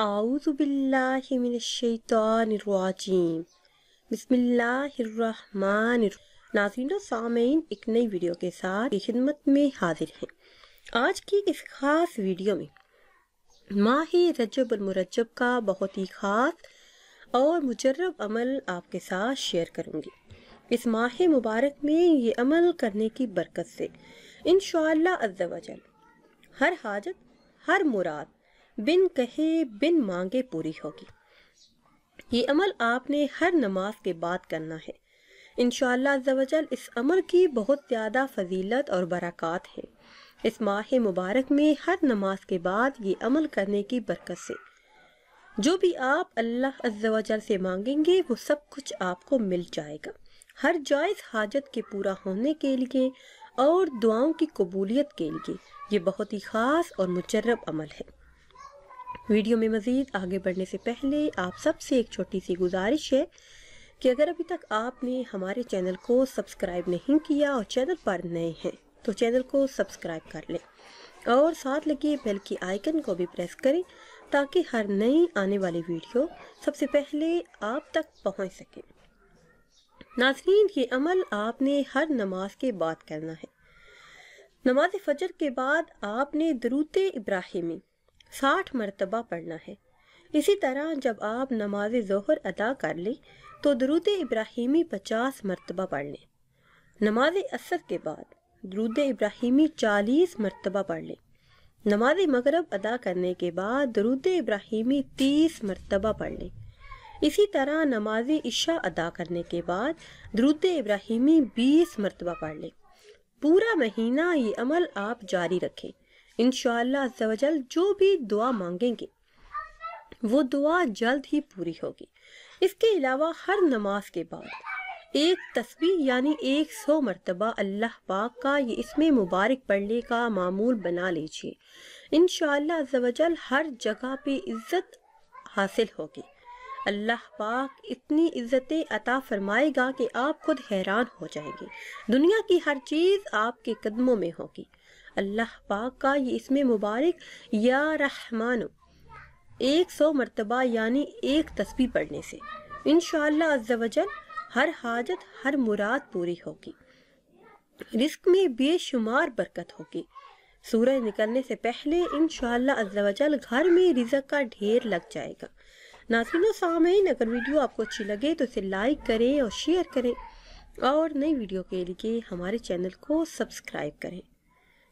आउज़बिल्लिमिनशैतानिर्वाजीम बिस्मिल्लाहिर्रहमान नाजीन सामीन एक नई वीडियो के साथ खिदमत में हाजिर हैं आज की इस खास वीडियो में माह रजब मुरजब का बहुत ही ख़ास और मुजरब अमल आपके साथ शेयर करूँगी इस माह मुबारक में ये अमल करने की बरकत से इन शजल हर हाजत हर मुराद बिन कहे बिन मांगे पूरी होगी ये अमल आपने हर नमाज के बाद करना है इन शजल इस अमल की बहुत ज़्यादा फजीलत और बरक़ात है इस माह मुबारक में हर नमाज के बाद ये अमल करने की बरकत से जो भी आप अल्लाह अजल से मांगेंगे वो सब कुछ आपको मिल जाएगा हर जायज़ हाजत के पूरा होने के लिए और दुआओं की कबूलियत के लिए ये बहुत ही ख़ास और मुजरब अमल है वीडियो में मज़ीद आगे बढ़ने से पहले आप सबसे एक छोटी सी गुजारिश है कि अगर अभी तक आपने हमारे चैनल को सब्सक्राइब नहीं किया और चैनल पर नए हैं तो चैनल को सब्सक्राइब कर लें और साथ लगे बेल की आइकन को भी प्रेस करें ताकि हर नई आने वाली वीडियो सबसे पहले आप तक पहुंच सके नाजरीन ये अमल आपने हर नमाज के बाद करना है नमाज फजर के बाद आपने दरूते इब्राहिमी साठ मरतबा पढ़ना है इसी तरह जब आप नमाज ज़हर अदा कर ले तो दरुद इब्राहिमी पचास मरतबा पढ़ लें नमाज असर के बाद दरुद इब्राहिमी चालीस मरतबा पढ़ लें नमाज मगरब अदा करने के बाद दरुद इब्राहिमी तीस मरतबा पढ़ लें इसी तरह नमाज इशा अदा करने के बाद दरुद इब्राहिमी बीस मरतबा पढ़ लें पूरा महीना ये अमल आप जारी रखें इन शजल जो भी दुआ मांगेंगे वो दुआ जल्द ही पूरी होगी इसके अलावा हर नमाज के बाद एक तस्वीर यानी एक सौ मरतबा अल्लाह पाक का ये इसमें मुबारक पढ़ने का मामूल बना लीजिए इन शजल हर जगह पे इज्जत हासिल होगी अल्लाह पाक इतनी इज्जतें अता फरमाएगा कि आप खुद हैरान हो जाएंगे दुनिया की हर चीज़ आपके कदमों में होगी अल्लाह पाक का ये इसमें मुबारक या रहमान एक सौ मरतबा यानी एक तस्वीर पढ़ने से इन शजल हर हाजत हर मुराद पूरी होगी रिस्क में बेशुमार बरकत होगी सूरज निकलने से पहले इन शजल घर में रिजक का ढेर लग जाएगा नासिन सामीन अगर वीडियो आपको अच्छी लगे तो इसे लाइक करें और शेयर करें और नई वीडियो के लिए हमारे चैनल को सब्सक्राइब करें